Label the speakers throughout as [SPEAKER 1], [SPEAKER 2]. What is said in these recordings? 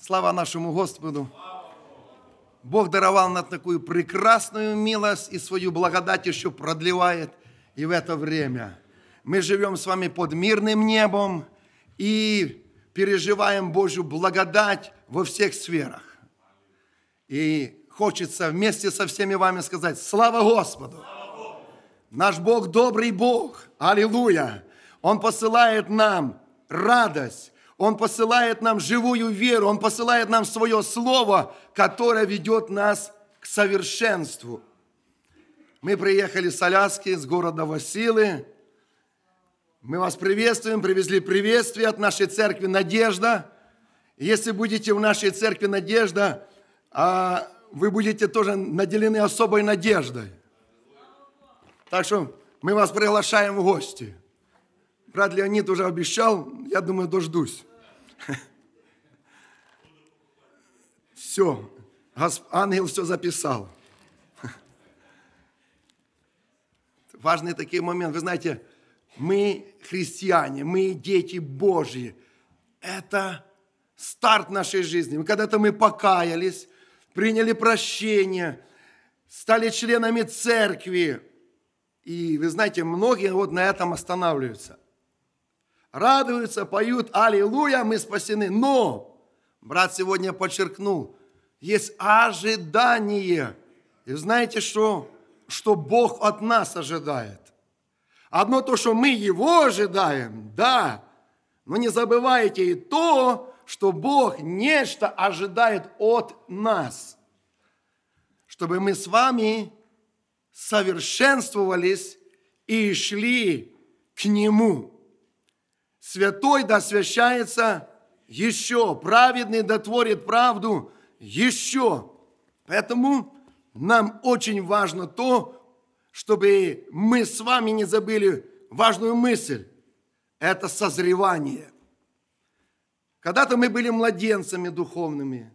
[SPEAKER 1] Слава нашему Господу! Бог даровал нам такую прекрасную милость и свою благодать еще продлевает и в это время. Мы живем с вами под мирным небом и переживаем Божью благодать во всех сферах. И хочется вместе со всеми вами сказать, слава Господу! Наш Бог добрый Бог, аллилуйя! Он посылает нам радость, он посылает нам живую веру, Он посылает нам свое слово, которое ведет нас к совершенству. Мы приехали с Аляски, с города Василы. Мы вас приветствуем, привезли приветствие от нашей церкви «Надежда». Если будете в нашей церкви «Надежда», а, вы будете тоже наделены особой надеждой. Так что мы вас приглашаем в гости. Брат Леонид уже обещал, я думаю, дождусь. Все, ангел все записал. Важный такой момент. Вы знаете, мы христиане, мы дети Божьи. Это старт нашей жизни. Когда-то мы покаялись, приняли прощение, стали членами церкви. И вы знаете, многие вот на этом останавливаются радуются, поют «Аллилуйя, мы спасены». Но, брат сегодня подчеркнул, есть ожидание. И знаете что? Что Бог от нас ожидает. Одно то, что мы Его ожидаем, да, но не забывайте и то, что Бог нечто ожидает от нас, чтобы мы с вами совершенствовались и шли к Нему святой да освящается еще, праведный да творит правду еще. Поэтому нам очень важно то, чтобы мы с вами не забыли важную мысль. Это созревание. Когда-то мы были младенцами духовными.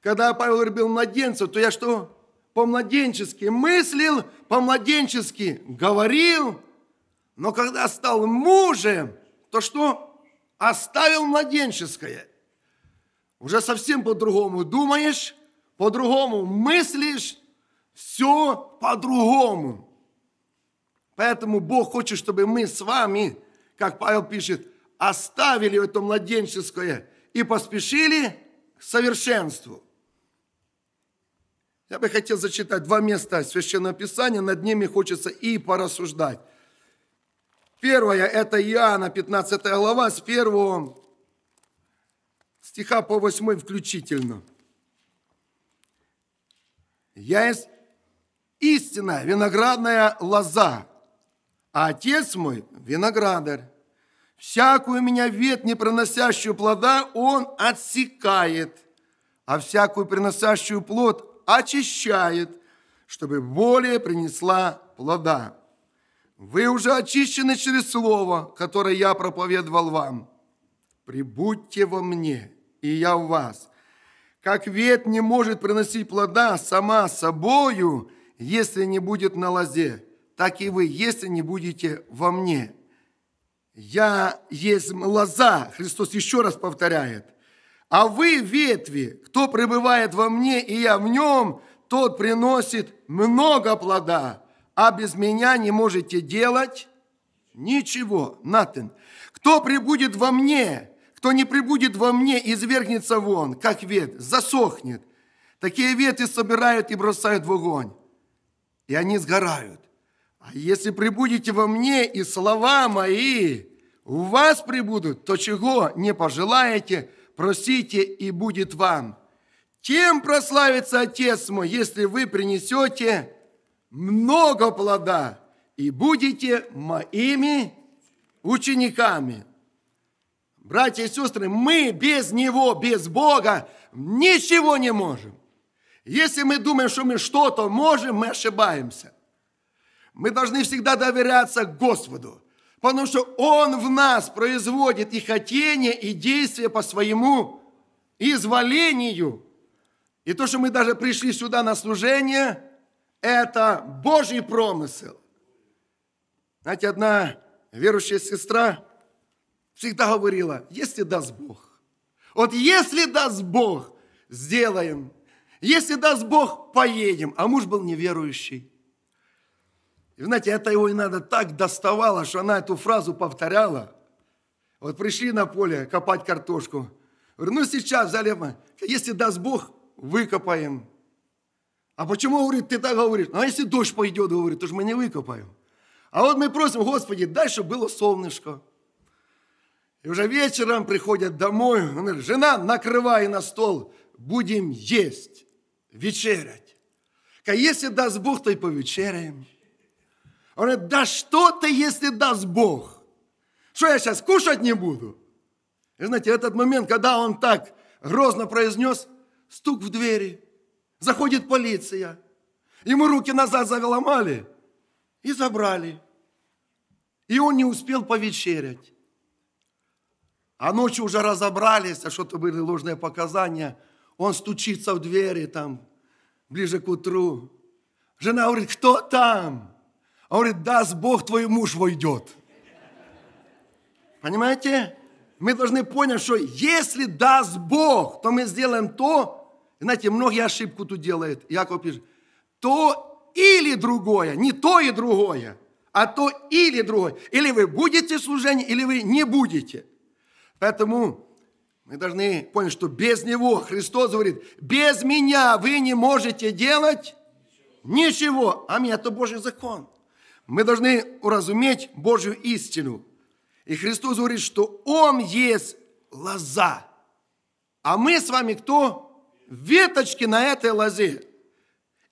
[SPEAKER 1] Когда Павел был младенцем, то я что? По-младенчески мыслил, по-младенчески говорил. Но когда стал мужем – то что оставил младенческое. Уже совсем по-другому думаешь, по-другому мыслишь, все по-другому. Поэтому Бог хочет, чтобы мы с вами, как Павел пишет, оставили это младенческое и поспешили к совершенству. Я бы хотел зачитать два места Священного Писания, над ними хочется и порассуждать. Первая это Иоанна, 15 глава, с первого стиха по 8 включительно. «Я истинная виноградная лоза, а отец мой – виноградарь. Всякую меня вет не приносящую плода, он отсекает, а всякую приносящую плод очищает, чтобы более принесла плода». Вы уже очищены через слово, которое я проповедовал вам. Прибудьте во мне, и я в вас. Как ветвь не может приносить плода сама собою, если не будет на лозе, так и вы, если не будете во мне. Я есть лоза, Христос еще раз повторяет. А вы ветви, кто пребывает во мне, и я в нем, тот приносит много плода, а без меня не можете делать ничего. Натан. Кто прибудет во мне, кто не прибудет во мне, извергнется вон, как вет, засохнет. Такие веты собирают и бросают в огонь, и они сгорают. А если прибудете во мне, и слова мои у вас прибудут, то чего не пожелаете, просите, и будет вам. Тем прославится Отец мой, если вы принесете много плода, и будете моими учениками. Братья и сестры, мы без Него, без Бога ничего не можем. Если мы думаем, что мы что-то можем, мы ошибаемся. Мы должны всегда доверяться Господу, потому что Он в нас производит и хотение, и действие по своему изволению. И то, что мы даже пришли сюда на служение – это Божий промысел. Знаете, одна верующая сестра всегда говорила, если даст Бог. Вот если даст Бог, сделаем. Если даст Бог, поедем. А муж был неверующий. И знаете, это его и надо так доставало, что она эту фразу повторяла. Вот пришли на поле копать картошку. Говорю, ну сейчас, залепа, если даст Бог, выкопаем. А почему, говорит, ты так говоришь? Ну, а если дождь пойдет, говорит, то ж мы не выкопаем. А вот мы просим, Господи, дай, чтобы было солнышко. И уже вечером приходят домой, он говорит, жена, накрывай на стол, будем есть, вечерять. А если даст Бог, то и повечеряем. Он говорит, да что ты, если даст Бог? Что я сейчас кушать не буду? И знаете, этот момент, когда он так грозно произнес, стук в двери – Заходит полиция. Ему руки назад завеломали и забрали. И он не успел повечерять. А ночью уже разобрались, а что-то были ложные показания. Он стучится в двери там, ближе к утру. Жена говорит, кто там? А он говорит, даст Бог, твой муж войдет. Понимаете? Мы должны понять, что если даст Бог, то мы сделаем то, знаете, многие ошибку тут делают. Яков пишет, то или другое, не то и другое, а то или другое. Или вы будете служение, или вы не будете. Поэтому мы должны понять, что без Него, Христос говорит, без меня вы не можете делать ничего. А меня Это Божий закон. Мы должны уразуметь Божью истину. И Христос говорит, что Он есть лоза. А мы с вами кто? веточки на этой лозе.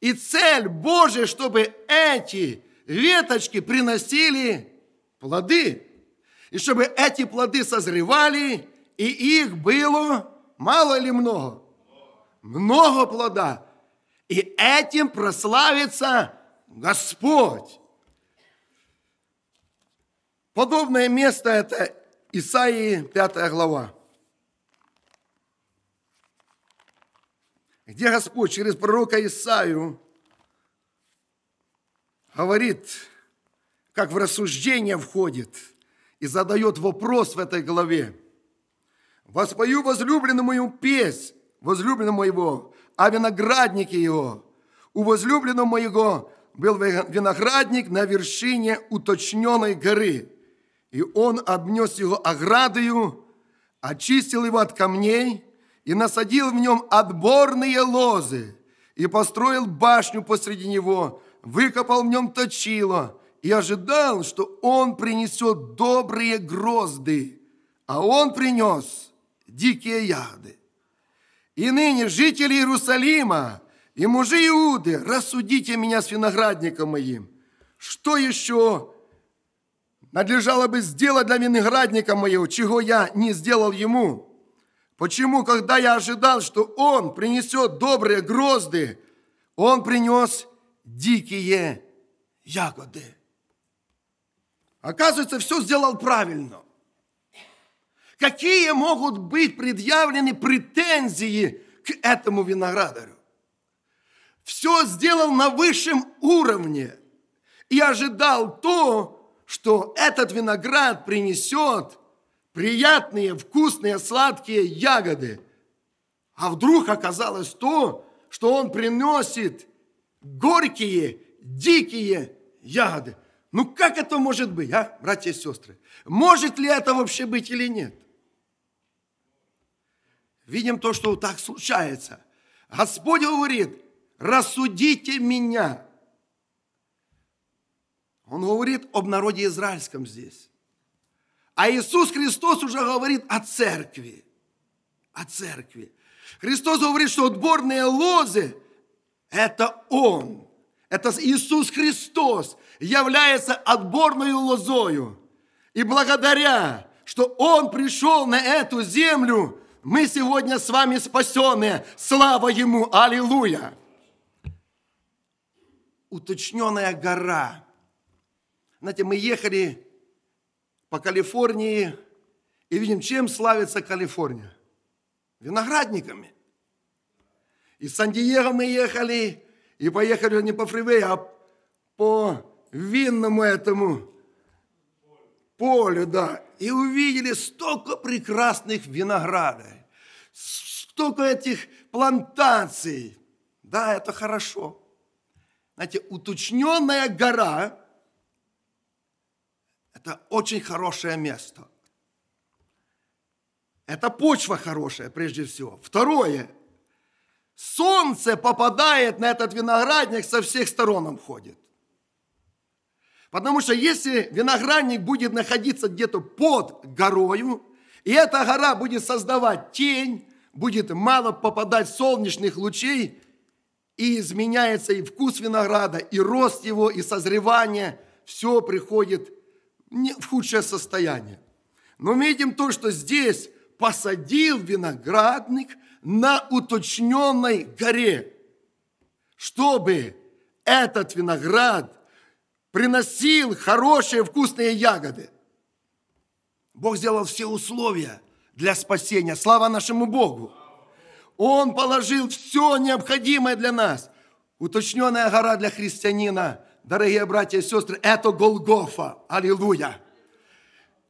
[SPEAKER 1] И цель Божия, чтобы эти веточки приносили плоды. И чтобы эти плоды созревали, и их было мало или много? Много плода. И этим прославится Господь. Подобное место это Исаии 5 глава. где Господь через пророка Исаию говорит, как в рассуждение входит и задает вопрос в этой главе. «Воспою возлюбленному ему песнь, возлюбленному его, а виноградники его. У возлюбленного моего был виноградник на вершине уточненной горы, и он обнес его оградою, очистил его от камней, и насадил в нем отборные лозы, и построил башню посреди него, выкопал в нем точило, и ожидал, что он принесет добрые грозды, а он принес дикие ягоды. И ныне, жители Иерусалима и мужи Иуды, рассудите меня с виноградником моим. Что еще надлежало бы сделать для виноградника моего, чего я не сделал ему?» Почему, когда я ожидал, что он принесет добрые грозды, он принес дикие ягоды? Оказывается, все сделал правильно. Какие могут быть предъявлены претензии к этому виноградарю? Все сделал на высшем уровне и ожидал то, что этот виноград принесет – приятные, вкусные, сладкие ягоды. А вдруг оказалось то, что он приносит горькие, дикие ягоды. Ну как это может быть, а, братья и сестры? Может ли это вообще быть или нет? Видим то, что так случается. Господь говорит, рассудите меня. Он говорит об народе израильском здесь. А Иисус Христос уже говорит о церкви. О церкви. Христос говорит, что отборные лозы – это Он. Это Иисус Христос является отборной лозою. И благодаря, что Он пришел на эту землю, мы сегодня с вами спасенные. Слава Ему! Аллилуйя! Уточненная гора. Знаете, мы ехали по Калифорнии и видим, чем славится Калифорния. Виноградниками. Из Сан-Диего мы ехали, и поехали не по фривею, а по винному этому полю, да. И увидели столько прекрасных виноградов, столько этих плантаций. Да, это хорошо. Знаете, уточненная гора – это очень хорошее место. Это почва хорошая, прежде всего. Второе. Солнце попадает на этот виноградник, со всех сторон он ходит. Потому что если виноградник будет находиться где-то под горою, и эта гора будет создавать тень, будет мало попадать солнечных лучей, и изменяется и вкус винограда, и рост его, и созревание, все приходит в худшее состояние. Но мы видим то, что здесь посадил виноградник на уточненной горе, чтобы этот виноград приносил хорошие вкусные ягоды. Бог сделал все условия для спасения. Слава нашему Богу! Он положил все необходимое для нас. Уточненная гора для христианина – дорогие братья и сестры, это Голгофа. Аллилуйя.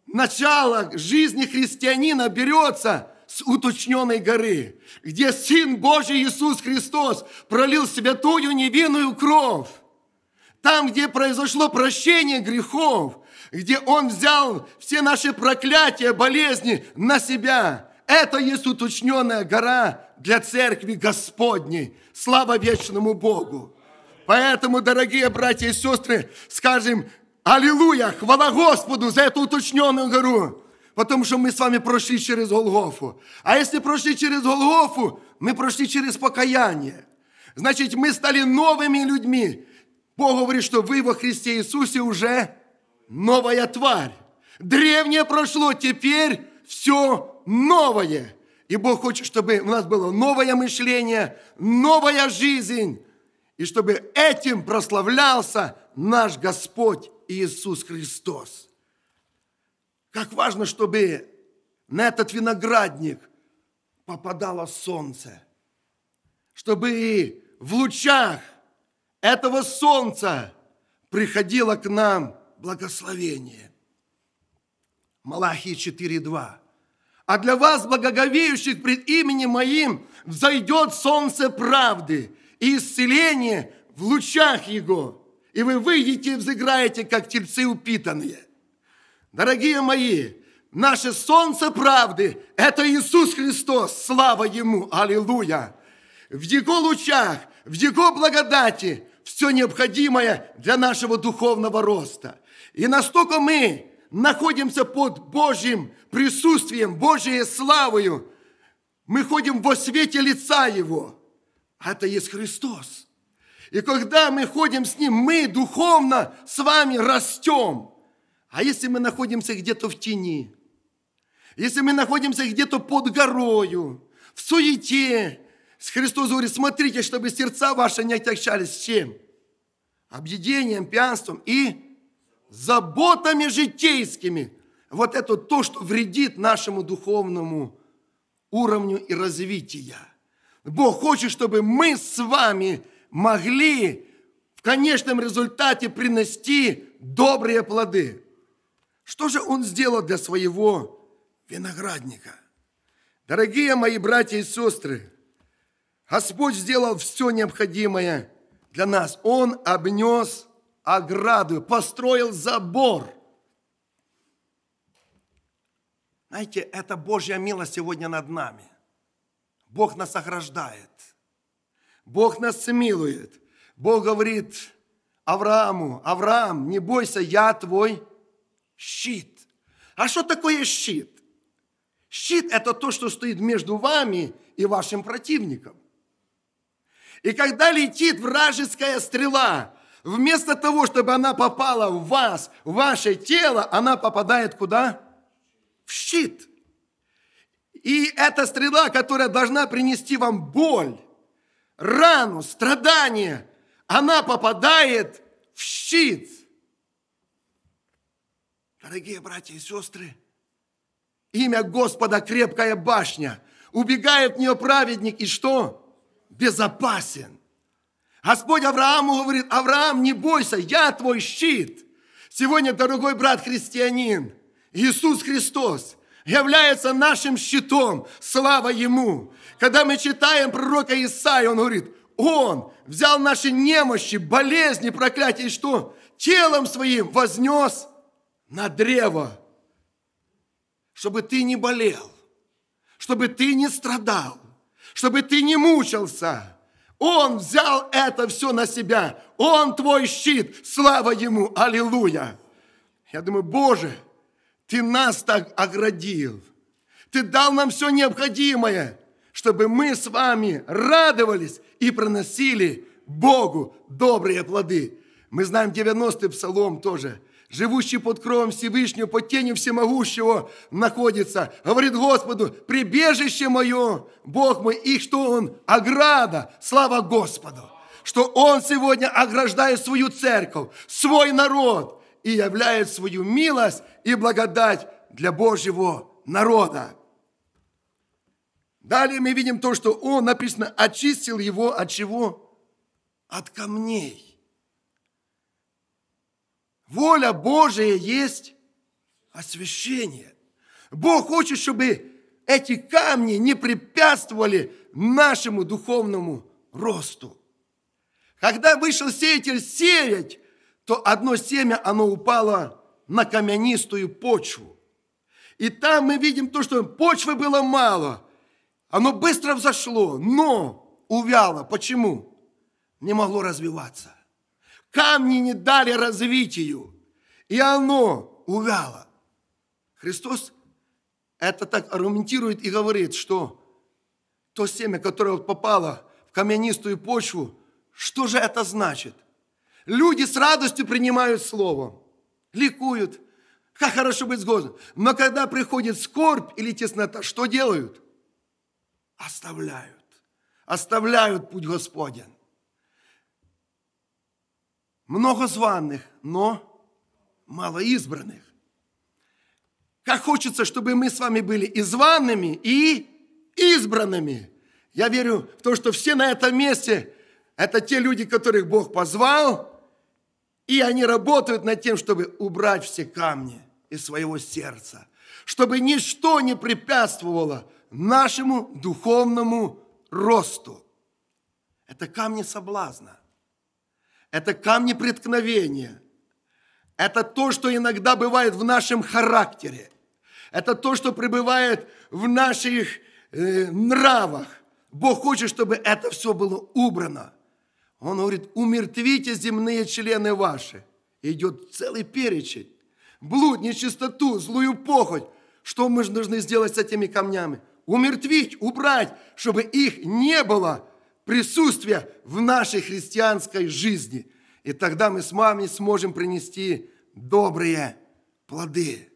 [SPEAKER 1] Начало жизни христианина берется с уточненной горы, где Сын Божий Иисус Христос пролил святую невинную кровь. Там, где произошло прощение грехов, где Он взял все наши проклятия, болезни на себя. Это есть уточненная гора для церкви Господней. Слава вечному Богу! Поэтому, дорогие братья и сестры, скажем «Аллилуйя! Хвала Господу за эту уточненную гору!» Потому что мы с вами прошли через Голгофу. А если прошли через Голгофу, мы прошли через покаяние. Значит, мы стали новыми людьми. Бог говорит, что вы во Христе Иисусе уже новая тварь. Древнее прошло, теперь все новое. И Бог хочет, чтобы у нас было новое мышление, новая жизнь, и чтобы этим прославлялся наш Господь Иисус Христос. Как важно, чтобы на этот виноградник попадало солнце, чтобы и в лучах этого солнца приходило к нам благословение. Малахии 4.2. А для вас, благоговеющих пред именем моим, взойдет солнце правды – и исцеление в лучах Его, и вы выйдете и взыграете, как тельцы упитанные. Дорогие мои, наше солнце правды – это Иисус Христос, слава Ему, аллилуйя! В Его лучах, в Его благодати все необходимое для нашего духовного роста. И настолько мы находимся под Божьим присутствием, Божьей славою, мы ходим во свете лица Его – а это есть Христос. И когда мы ходим с Ним, мы духовно с вами растем. А если мы находимся где-то в тени, если мы находимся где-то под горою, в суете, Христос говорит, смотрите, чтобы сердца ваши не отягчались чем? Объедением, пьянством и заботами житейскими. Вот это то, что вредит нашему духовному уровню и развития. Бог хочет, чтобы мы с вами могли в конечном результате принести добрые плоды. Что же Он сделал для своего виноградника? Дорогие мои братья и сестры, Господь сделал все необходимое для нас. Он обнес ограду, построил забор. Знаете, это Божья милость сегодня над нами – Бог нас ограждает. Бог нас смилует, Бог говорит Аврааму, Авраам, не бойся, я твой щит. А что такое щит? Щит – это то, что стоит между вами и вашим противником. И когда летит вражеская стрела, вместо того, чтобы она попала в вас, в ваше тело, она попадает куда? В щит – и эта стрела, которая должна принести вам боль, рану, страдание, она попадает в щит. Дорогие братья и сестры, имя Господа крепкая башня. Убегает в нее праведник и что? Безопасен. Господь Аврааму говорит, Авраам, не бойся, я твой щит. Сегодня, дорогой брат христианин, Иисус Христос – является нашим щитом. Слава Ему! Когда мы читаем пророка Исаия, он говорит, Он взял наши немощи, болезни, проклятия, и что? Телом своим вознес на древо, чтобы ты не болел, чтобы ты не страдал, чтобы ты не мучился. Он взял это все на себя. Он твой щит. Слава Ему. Аллилуйя. Я думаю, Боже, ты нас так оградил. Ты дал нам все необходимое, чтобы мы с вами радовались и проносили Богу добрые плоды. Мы знаем 90-й псалом тоже. Живущий под кровом Всевышнего, под тенью всемогущего находится. Говорит Господу, прибежище мое, Бог мой, и что Он? Ограда, слава Господу. Что Он сегодня ограждает свою церковь, свой народ – и являет свою милость и благодать для Божьего народа. Далее мы видим то, что он, написано, очистил его от чего? От камней. Воля Божия есть освящение. Бог хочет, чтобы эти камни не препятствовали нашему духовному росту. Когда вышел сеятель сеять, то одно семя, оно упало на каменистую почву. И там мы видим то, что почвы было мало. Оно быстро взошло, но увяло. Почему? Не могло развиваться. Камни не дали развитию, и оно увяло. Христос это так аргументирует и говорит, что то семя, которое вот попало в каменистую почву, что же это значит? Люди с радостью принимают Слово, ликуют. Как хорошо быть с Господом. Но когда приходит скорбь или теснота, что делают? Оставляют. Оставляют путь Господен. Много званных, но мало избранных. Как хочется, чтобы мы с вами были и званными, и избранными. Я верю в то, что все на этом месте – это те люди, которых Бог позвал – и они работают над тем, чтобы убрать все камни из своего сердца, чтобы ничто не препятствовало нашему духовному росту. Это камни соблазна, это камни преткновения, это то, что иногда бывает в нашем характере, это то, что пребывает в наших э, нравах. Бог хочет, чтобы это все было убрано – он говорит, умертвите земные члены ваши. Идет целый перечень. Блуд, нечистоту, злую похоть. Что мы же должны сделать с этими камнями? Умертвить, убрать, чтобы их не было присутствия в нашей христианской жизни. И тогда мы с вами сможем принести добрые плоды.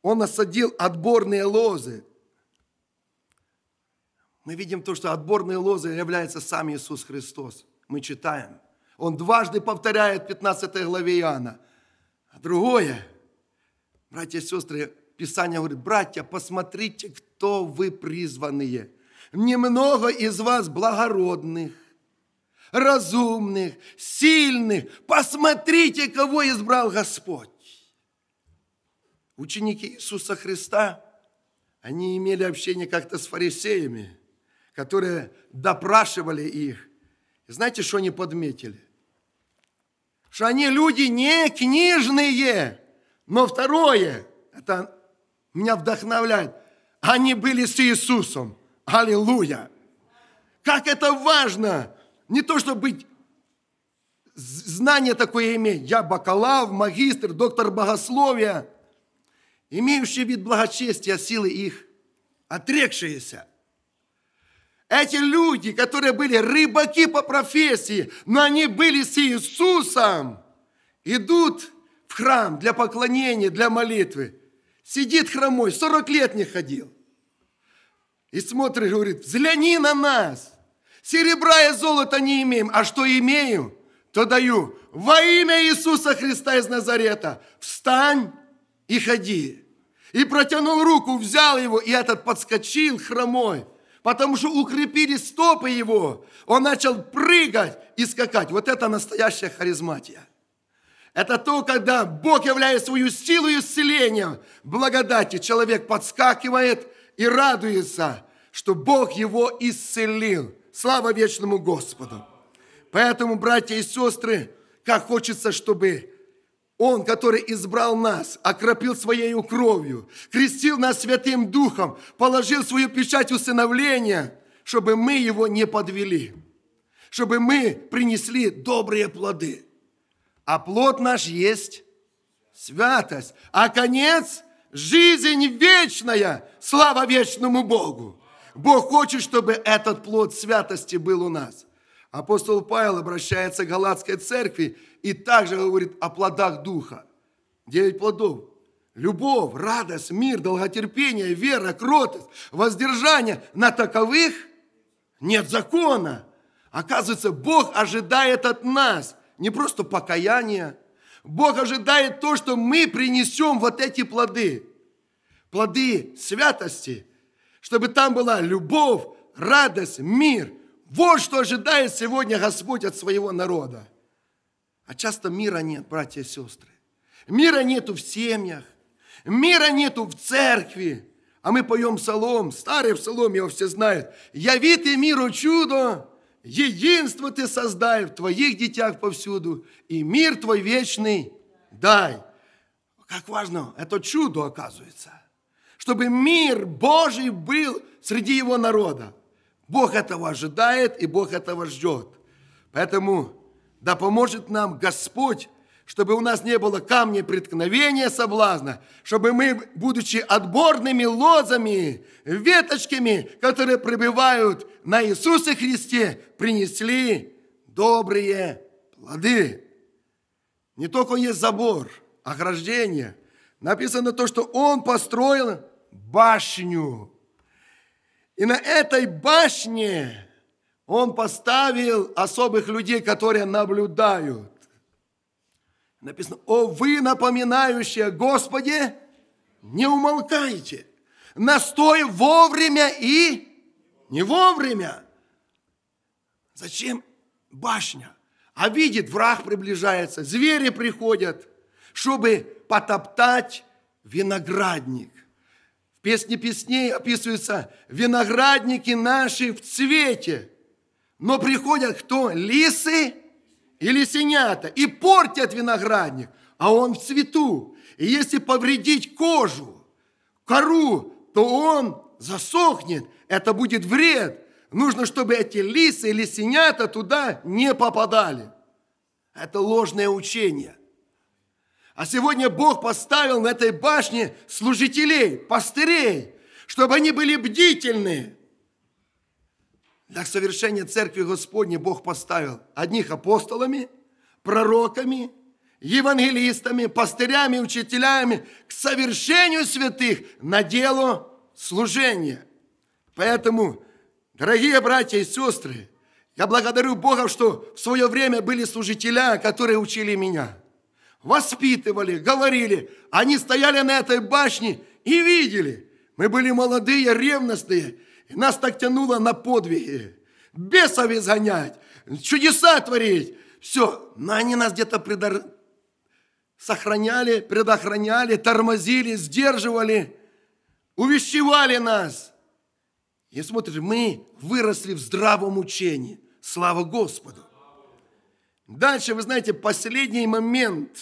[SPEAKER 1] Он насадил отборные лозы, мы видим то, что отборной лозой является сам Иисус Христос. Мы читаем. Он дважды повторяет в 15 главе Иоанна. А другое, братья и сестры, Писание говорит, братья, посмотрите, кто вы призванные. Немного из вас благородных, разумных, сильных. Посмотрите, кого избрал Господь. Ученики Иисуса Христа, они имели общение как-то с фарисеями – которые допрашивали их. И знаете, что они подметили? Что они люди не книжные, но второе, это меня вдохновляет, они были с Иисусом. Аллилуйя! Как это важно! Не то, чтобы быть знание такое иметь. Я бакалав, магистр, доктор богословия, имеющий вид благочестия силы их, отрекшиеся – эти люди, которые были рыбаки по профессии, но они были с Иисусом, идут в храм для поклонения, для молитвы. Сидит хромой, 40 лет не ходил. И смотрит, говорит, взгляни на нас. Серебра и золота не имеем, а что имею, то даю. Во имя Иисуса Христа из Назарета встань и ходи. И протянул руку, взял его, и этот подскочил хромой – потому что укрепили стопы его. Он начал прыгать и скакать. Вот это настоящая харизматия. Это то, когда Бог являет свою силу исцеления, благодати. Человек подскакивает и радуется, что Бог его исцелил. Слава вечному Господу. Поэтому, братья и сестры, как хочется, чтобы он, который избрал нас, окропил Своею кровью, крестил нас Святым Духом, положил свою печать усыновления, чтобы мы Его не подвели, чтобы мы принесли добрые плоды. А плод наш есть святость, а конец – жизнь вечная, слава вечному Богу. Бог хочет, чтобы этот плод святости был у нас – апостол Павел обращается к Галатской церкви и также говорит о плодах Духа. Девять плодов. Любовь, радость, мир, долготерпение, вера, кротость, воздержание. На таковых нет закона. Оказывается, Бог ожидает от нас не просто покаяние, Бог ожидает то, что мы принесем вот эти плоды. Плоды святости, чтобы там была любовь, радость, мир – вот что ожидает сегодня Господь от своего народа. А часто мира нет, братья и сестры. Мира нету в семьях, мира нету в церкви. А мы поем псалом, старый псалом, его все знают. «Яви ты миру чудо, единство ты создай в твоих детях повсюду, и мир твой вечный дай». Как важно, это чудо оказывается, чтобы мир Божий был среди его народа. Бог этого ожидает и Бог этого ждет. Поэтому да поможет нам Господь, чтобы у нас не было камня преткновения соблазна, чтобы мы, будучи отборными лозами, веточками, которые пробивают на Иисусе Христе, принесли добрые плоды. Не только есть забор, ограждение. Написано то, что Он построил башню. И на этой башне он поставил особых людей, которые наблюдают. Написано, о вы, напоминающие Господи, не умолкайте. Настой вовремя и не вовремя. Зачем башня? А видит, враг приближается, звери приходят, чтобы потоптать виноградник песне песней описывается виноградники наши в цвете. Но приходят кто? Лисы и лисенята. И портят виноградник, а он в цвету. И если повредить кожу, кору, то он засохнет. Это будет вред. Нужно, чтобы эти лисы или синята туда не попадали. Это ложное учение. А сегодня Бог поставил на этой башне служителей, пастырей, чтобы они были бдительны. Для совершения Церкви Господней Бог поставил одних апостолами, пророками, евангелистами, пастырями, учителями к совершению святых на дело служения. Поэтому, дорогие братья и сестры, я благодарю Бога, что в свое время были служителя, которые учили меня – воспитывали, говорили. Они стояли на этой башне и видели. Мы были молодые, ревностные, и нас так тянуло на подвиги. Бесов изгонять, чудеса творить. Все, но они нас где-то предор... сохраняли, предохраняли, тормозили, сдерживали, увещевали нас. И смотришь, мы выросли в здравом учении. Слава Господу! Дальше, вы знаете, последний момент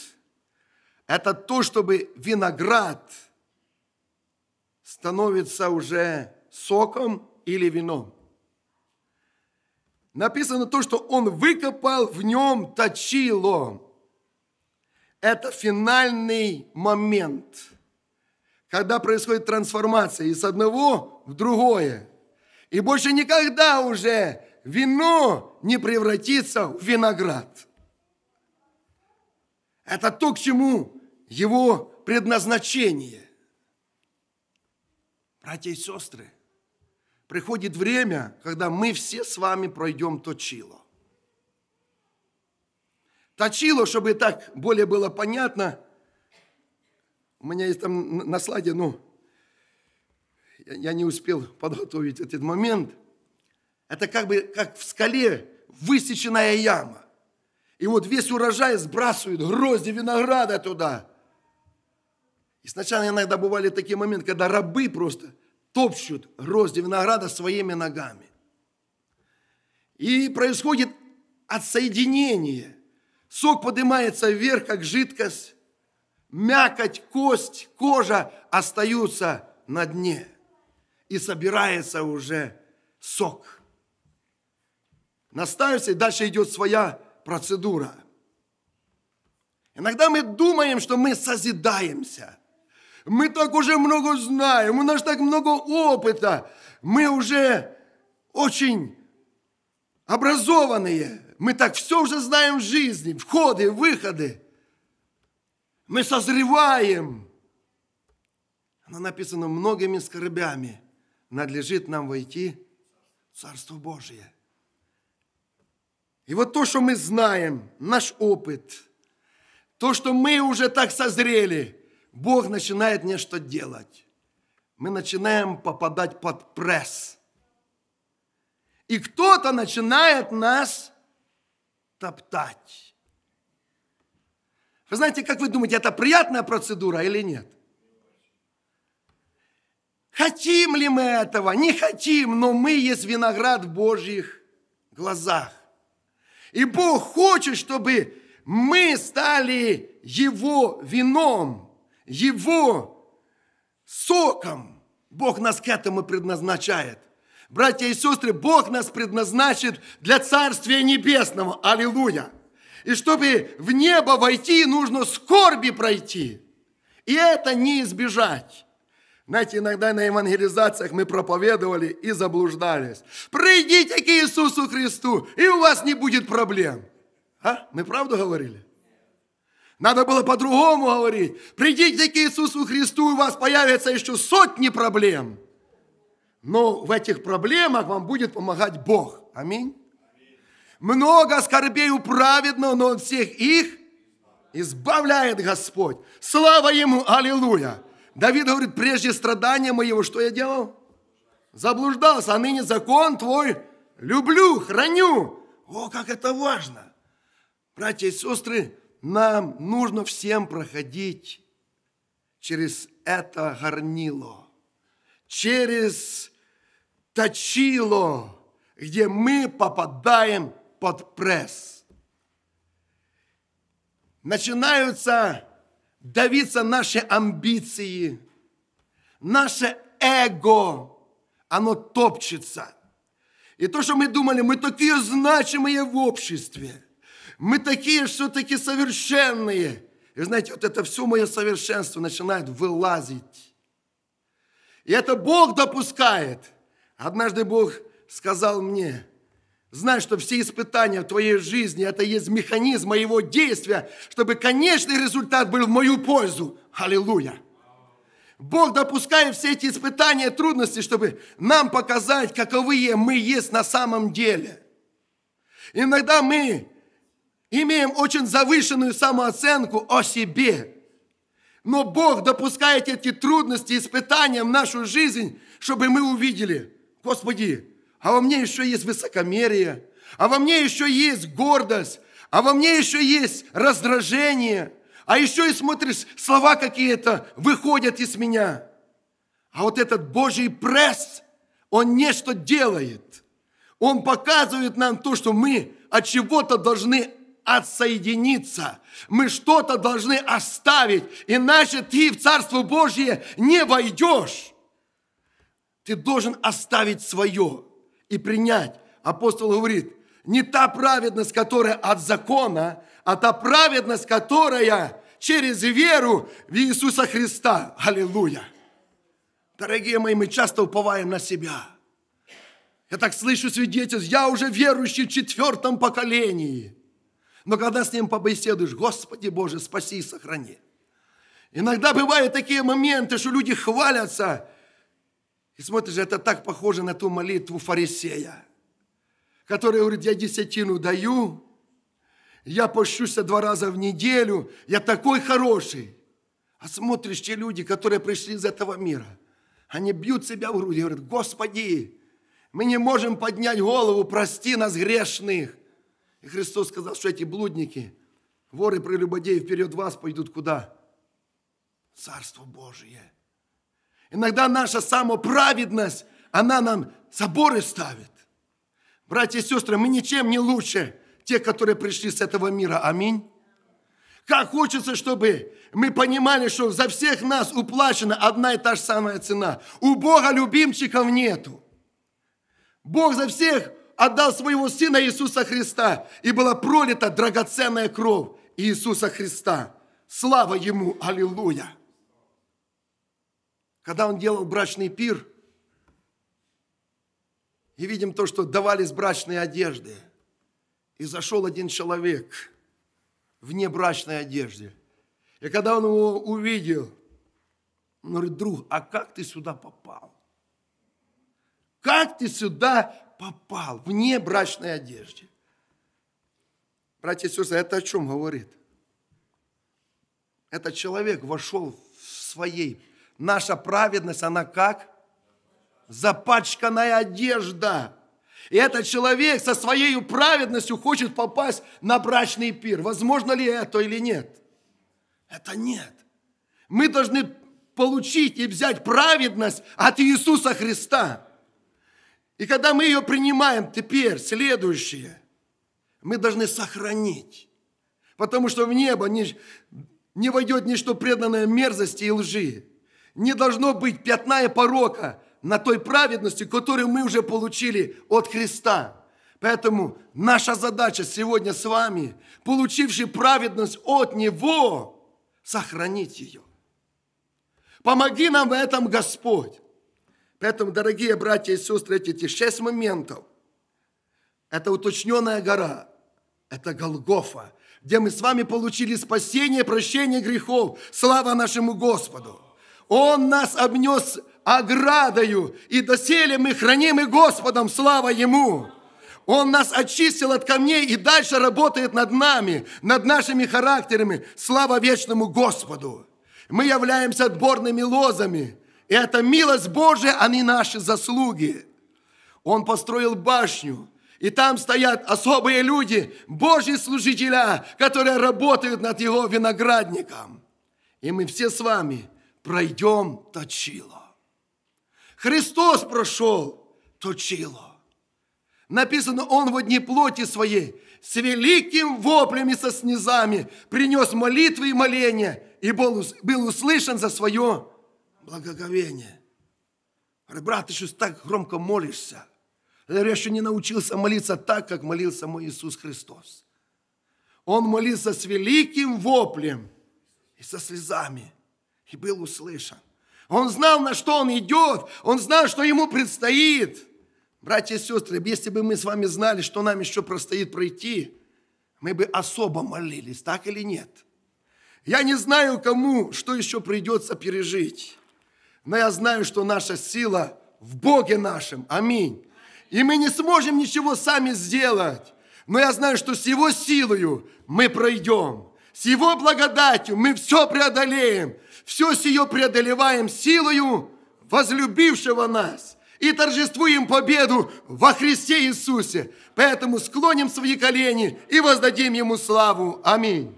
[SPEAKER 1] – это то, чтобы виноград становится уже соком или вином. Написано то, что он выкопал в нем точило. Это финальный момент, когда происходит трансформация из одного в другое. И больше никогда уже вино не превратится в виноград. Это то, к чему его предназначение. Братья и сестры, приходит время, когда мы все с вами пройдем точило. Точило, чтобы так более было понятно, у меня есть там на слайде, ну, я не успел подготовить этот момент. Это как бы как в скале высеченная яма. И вот весь урожай сбрасывают, грозди винограда туда. И сначала иногда бывали такие моменты, когда рабы просто топчут грозди винограда своими ногами. И происходит отсоединение. Сок поднимается вверх, как жидкость. Мякоть, кость, кожа остаются на дне. И собирается уже сок. Наставился, и дальше идет своя процедура. Иногда мы думаем, что мы созидаемся. Мы так уже много знаем, у нас так много опыта. Мы уже очень образованные. Мы так все уже знаем в жизни, входы, выходы. Мы созреваем. Оно написано многими скорбями. Надлежит нам войти в Царство Божие. И вот то, что мы знаем, наш опыт, то, что мы уже так созрели, Бог начинает нечто делать. Мы начинаем попадать под пресс. И кто-то начинает нас топтать. Вы знаете, как вы думаете, это приятная процедура или нет? Хотим ли мы этого? Не хотим, но мы есть виноград в Божьих глазах. И Бог хочет, чтобы мы стали Его вином, Его соком. Бог нас к этому предназначает. Братья и сестры, Бог нас предназначит для Царствия Небесного. Аллилуйя! И чтобы в небо войти, нужно скорби пройти. И это не избежать. Знаете, иногда на евангелизациях мы проповедовали и заблуждались. Придите к Иисусу Христу, и у вас не будет проблем. А? Мы правду говорили? Надо было по-другому говорить. Придите к Иисусу Христу, и у вас появятся еще сотни проблем. Но в этих проблемах вам будет помогать Бог. Аминь. Много скорбей у праведного, но от всех их избавляет Господь. Слава Ему! Аллилуйя! Давид говорит, прежде страдания моего, что я делал? Заблуждался, а ныне закон твой люблю, храню. О, как это важно! Братья и сестры, нам нужно всем проходить через это горнило, через точило, где мы попадаем под пресс. Начинаются давиться наши амбиции, наше эго, оно топчется. И то, что мы думали, мы такие значимые в обществе, мы такие все-таки совершенные. И знаете, вот это все мое совершенство начинает вылазить. И это Бог допускает. Однажды Бог сказал мне – Знай, что все испытания в твоей жизни – это есть механизм моего действия, чтобы конечный результат был в мою пользу. Аллилуйя! Бог допускает все эти испытания и трудности, чтобы нам показать, каковые мы есть на самом деле. Иногда мы имеем очень завышенную самооценку о себе. Но Бог допускает эти трудности, испытания в нашу жизнь, чтобы мы увидели, Господи, а во мне еще есть высокомерие, а во мне еще есть гордость, а во мне еще есть раздражение, а еще и смотришь, слова какие-то выходят из меня. А вот этот Божий пресс, он нечто делает. Он показывает нам то, что мы от чего-то должны отсоединиться. Мы что-то должны оставить, иначе ты в Царство Божье не войдешь. Ты должен оставить свое и принять. Апостол говорит, не та праведность, которая от закона, а та праведность, которая через веру в Иисуса Христа. Аллилуйя! Дорогие мои, мы часто уповаем на себя. Я так слышу свидетельств, я уже верующий в четвертом поколении. Но когда с ним побеседуешь, Господи Боже, спаси и сохрани. Иногда бывают такие моменты, что люди хвалятся – и смотришь, это так похоже на ту молитву фарисея, который говорит, я десятину даю, я пощуся два раза в неделю, я такой хороший. А смотришь, те люди, которые пришли из этого мира, они бьют себя в груди, говорят, Господи, мы не можем поднять голову, прости нас грешных. И Христос сказал, что эти блудники, воры, прелюбодеи вперед вас пойдут куда? Царство Божие – Иногда наша самоправедность, она нам заборы ставит. Братья и сестры, мы ничем не лучше тех, которые пришли с этого мира. Аминь. Как хочется, чтобы мы понимали, что за всех нас уплачена одна и та же самая цена. У Бога любимчиков нету. Бог за всех отдал своего Сына Иисуса Христа, и была пролита драгоценная кровь Иисуса Христа. Слава Ему! Аллилуйя! когда он делал брачный пир, и видим то, что давались брачные одежды, и зашел один человек в небрачной одежде. И когда он его увидел, он говорит, друг, а как ты сюда попал? Как ты сюда попал в небрачной одежде? Братья и сестры, это о чем говорит? Этот человек вошел в своей наша праведность, она как? Запачканная одежда. И этот человек со своей праведностью хочет попасть на брачный пир. Возможно ли это или нет? Это нет. Мы должны получить и взять праведность от Иисуса Христа. И когда мы ее принимаем теперь, следующее, мы должны сохранить. Потому что в небо не, не войдет ничто преданное мерзости и лжи не должно быть пятна и порока на той праведности, которую мы уже получили от Христа. Поэтому наша задача сегодня с вами, получивший праведность от Него, сохранить ее. Помоги нам в этом, Господь. Поэтому, дорогие братья и сестры, эти шесть моментов, это уточненная гора, это Голгофа, где мы с вами получили спасение, прощение грехов. Слава нашему Господу! Он нас обнес оградою, и доселе мы храним и Господом, слава Ему. Он нас очистил от камней и дальше работает над нами, над нашими характерами. Слава вечному Господу! Мы являемся отборными лозами. И это милость Божия, а не наши заслуги. Он построил башню, и там стоят особые люди, Божьи служителя, которые работают над его виноградником. И мы все с вами – пройдем точило. Христос прошел точило. Написано, Он в одни плоти своей с великим воплем и со снизами принес молитвы и моления и был, услышан за свое благоговение. Говорит, брат, ты что так громко молишься? Я еще не научился молиться так, как молился мой Иисус Христос. Он молился с великим воплем и со слезами – и был услышан. Он знал, на что он идет, он знал, что ему предстоит. Братья и сестры, если бы мы с вами знали, что нам еще предстоит пройти, мы бы особо молились, так или нет? Я не знаю, кому что еще придется пережить, но я знаю, что наша сила в Боге нашем. Аминь. И мы не сможем ничего сами сделать, но я знаю, что с Его силою мы пройдем, с Его благодатью мы все преодолеем – все сие преодолеваем силою возлюбившего нас и торжествуем победу во Христе Иисусе. Поэтому склоним свои колени и воздадим Ему славу. Аминь.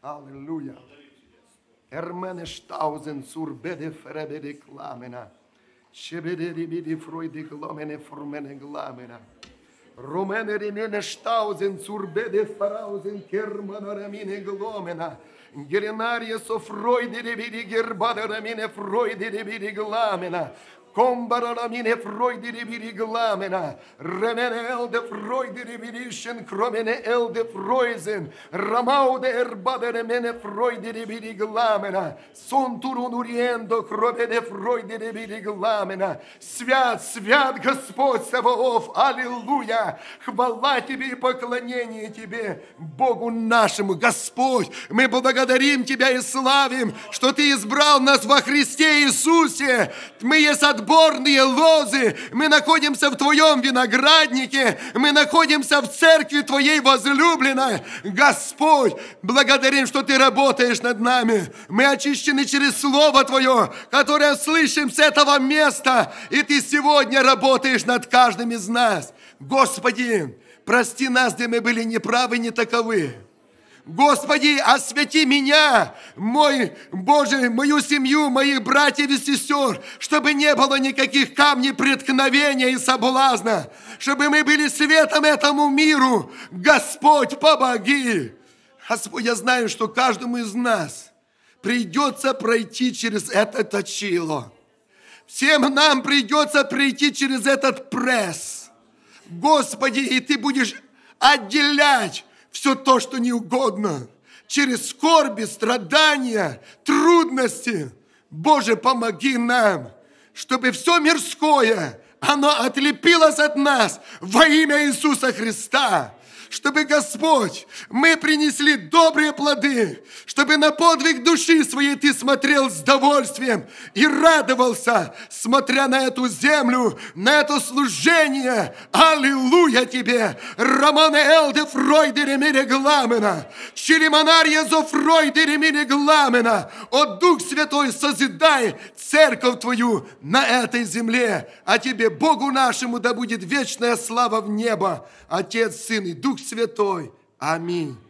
[SPEAKER 1] Аллилуйя. Эрмене штаузен цур фребеде кламена. Чебеде рибиди фройди гламене фурмене гламена. רומער די נينه שטאַוז אין צורב דע פარაאָס אין קערמנאָרע מינ גלאמנה גערנער יסוף רויד די בידי גירבאַדער נאָר מינ פרויד די Комбараламине фройди ревири гламена. Ремене элде фройди ревиришен, кромене элде фройзен. Рамауде эрбаде ремене фройди ревири гламена. Сонтурун уриендо, кромене фройди ревири гламена. Свят, свят Господь Саваоф, аллилуйя. Хвала Тебе и поклонение Тебе, Богу нашему. Господь, мы благодарим Тебя и славим, что Ты избрал нас во Христе Иисусе. Мы есть плодотворные лозы. Мы находимся в Твоем винограднике. Мы находимся в церкви Твоей возлюбленной. Господь, благодарим, что Ты работаешь над нами. Мы очищены через Слово Твое, которое слышим с этого места. И Ты сегодня работаешь над каждым из нас. Господи, прости нас, где мы были неправы, не таковы. Господи, освяти меня, мой Боже, мою семью, моих братьев и сестер, чтобы не было никаких камней преткновения и соблазна, чтобы мы были светом этому миру. Господь, помоги! Господь, я знаю, что каждому из нас придется пройти через это точило. Всем нам придется пройти через этот пресс. Господи, и Ты будешь отделять все то, что не угодно, через скорби, страдания, трудности. Боже, помоги нам, чтобы все мирское, оно отлепилось от нас во имя Иисуса Христа чтобы, Господь, мы принесли добрые плоды, чтобы на подвиг души своей Ты смотрел с довольствием и радовался, смотря на эту землю, на это служение. Аллилуйя Тебе! Роман Элде Фройдере Мирегламена, Черемонар Езо Фройдере Мирегламена, о Дух Святой, созидай церковь Твою на этой земле, а Тебе, Богу нашему, да будет вечная слава в небо, Отец, Сын и Дух Святой. Аминь.